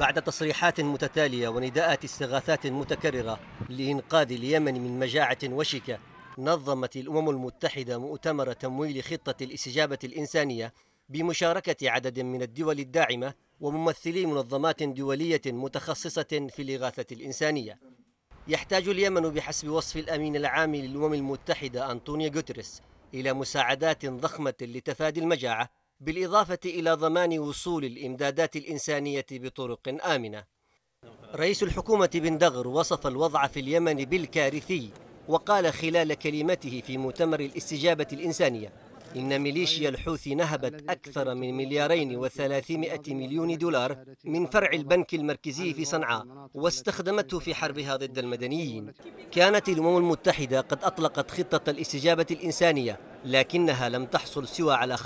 بعد تصريحات متتالية ونداءات استغاثات متكررة لإنقاذ اليمن من مجاعة وشكة نظمت الأمم المتحدة مؤتمر تمويل خطة الاستجابة الإنسانية بمشاركة عدد من الدول الداعمة وممثلي منظمات دولية متخصصة في الإغاثة الإنسانية يحتاج اليمن بحسب وصف الأمين العام للأمم المتحدة أنطونيو غوتريس إلى مساعدات ضخمة لتفادي المجاعة بالإضافة إلى ضمان وصول الإمدادات الإنسانية بطرق آمنة رئيس الحكومة بن دغر وصف الوضع في اليمن بالكارثي وقال خلال كلمته في مؤتمر الاستجابة الإنسانية إن ميليشيا الحوثي نهبت أكثر من مليارين وثلاثمائة مليون دولار من فرع البنك المركزي في صنعاء واستخدمته في حربها ضد المدنيين كانت الأمم المتحدة قد أطلقت خطة الاستجابة الإنسانية لكنها لم تحصل سوى على 15%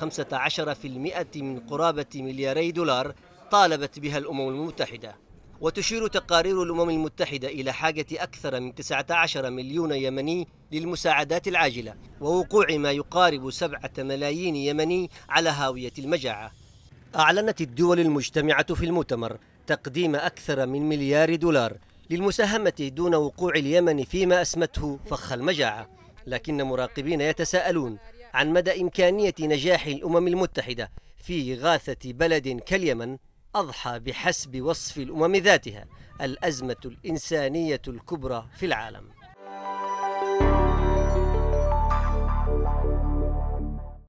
من قرابة ملياري دولار طالبت بها الأمم المتحدة وتشير تقارير الأمم المتحدة إلى حاجة أكثر من 19 مليون يمني للمساعدات العاجلة ووقوع ما يقارب 7 ملايين يمني على هاوية المجاعة أعلنت الدول المجتمعة في المؤتمر تقديم أكثر من مليار دولار للمساهمة دون وقوع اليمن فيما أسمته فخ المجاعة لكن مراقبين يتساءلون عن مدى إمكانية نجاح الأمم المتحدة في إغاثة بلد كاليمن أضحى بحسب وصف الأمم ذاتها الأزمة الإنسانية الكبرى في العالم